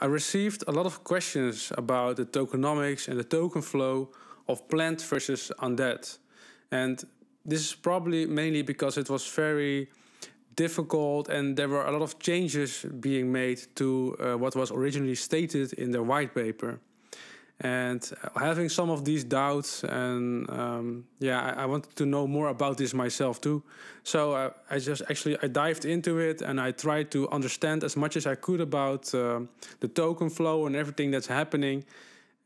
I received a lot of questions about the tokenomics and the token flow of plant versus undead. And this is probably mainly because it was very difficult and there were a lot of changes being made to uh, what was originally stated in the white paper. And uh, having some of these doubts, and um, yeah, I, I, wanted to know more about this myself too. So uh, I just actually I dived into it and I tried to understand as much as I could about uh, the token flow and everything that's happening.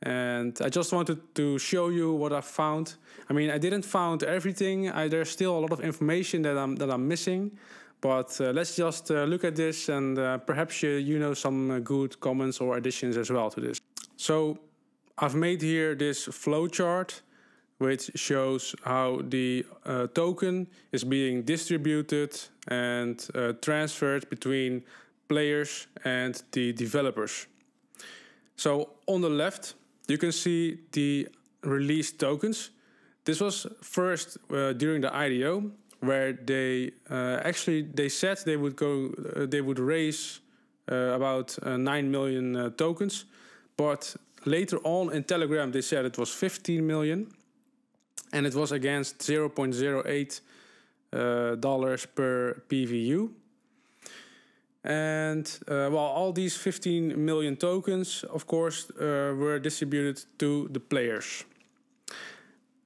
And I just wanted to show you what I found. I mean, I didn't found everything. I, there's still a lot of information that I'm that I'm missing. But uh, let's just uh, look at this, and uh, perhaps you, you know some good comments or additions as well to this. So I've made here this flowchart which shows how the uh, token is being distributed and uh, transferred between players and the developers. So on the left, you can see the released tokens. This was first uh, during the IDO, where they uh, actually they said they would go uh, they would raise uh, about nine million tokens, but Later on in Telegram, they said it was 15 million, and it was against 0.08 uh, per PVU. And uh, well, all these 15 million tokens, of course, uh, were distributed to the players.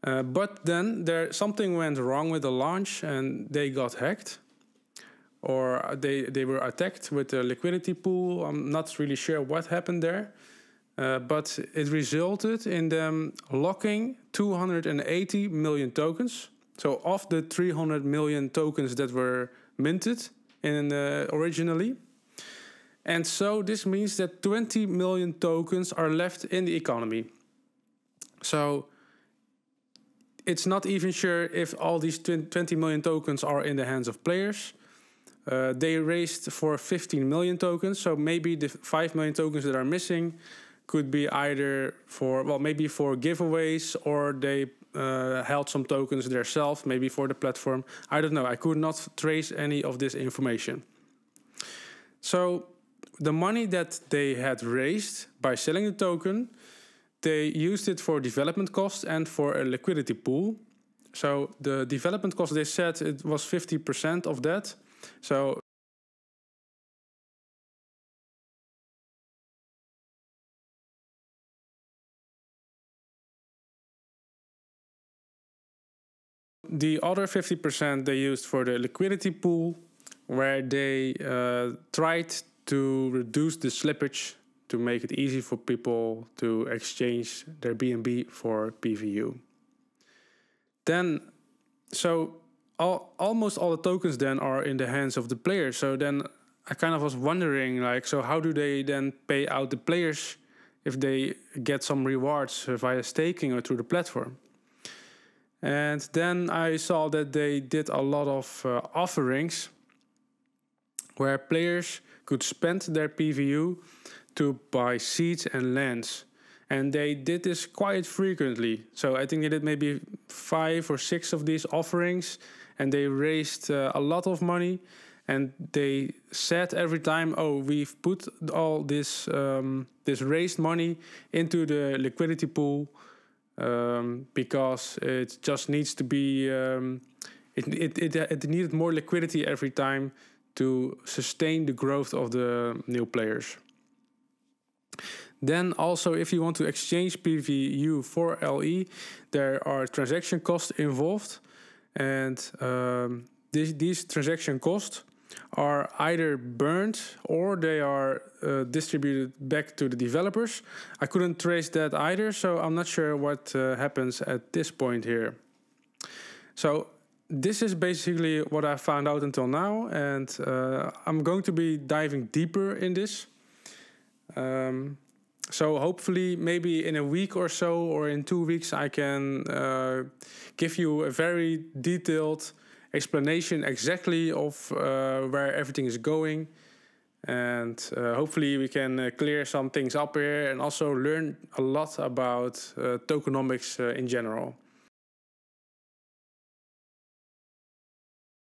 Uh, but then there something went wrong with the launch, and they got hacked, or they they were attacked with the liquidity pool. I'm not really sure what happened there. Uh, but it resulted in them locking 280 million tokens. So of the 300 million tokens that were minted in uh, originally. And so this means that 20 million tokens are left in the economy. So it's not even sure if all these 20 million tokens are in the hands of players. Uh, they raised for 15 million tokens, so maybe the 5 million tokens that are missing could be either for well maybe for giveaways or they uh, held some tokens themselves maybe for the platform i don't know i could not trace any of this information so the money that they had raised by selling the token they used it for development costs and for a liquidity pool so the development cost they said it was 50% of that so The other 50% they used for the liquidity pool, where they uh, tried to reduce the slippage to make it easy for people to exchange their BNB for PVU. Then, so all, almost all the tokens then are in the hands of the players. So then I kind of was wondering, like, so how do they then pay out the players if they get some rewards via staking or through the platform? And then I saw that they did a lot of uh, offerings where players could spend their PVU to buy seeds and lands. And they did this quite frequently. So I think they did maybe five or six of these offerings and they raised uh, a lot of money. And they said every time, "Oh, we've put all this um, this raised money into the liquidity pool um, because it just needs to be um, it, it, it, it needed more liquidity every time to sustain the growth of the new players. Then also if you want to exchange PVU for LE, there are transaction costs involved and um, these transaction costs are either burned or they are uh, distributed back to the developers. I couldn't trace that either, so I'm not sure what uh, happens at this point here. So this is basically what I found out until now, and uh, I'm going to be diving deeper in this. Um, so hopefully, maybe in a week or so, or in two weeks, I can uh, give you a very detailed explanation exactly of uh, where everything is going and uh, hopefully we can uh, clear some things up here and also learn a lot about uh, tokenomics uh, in general.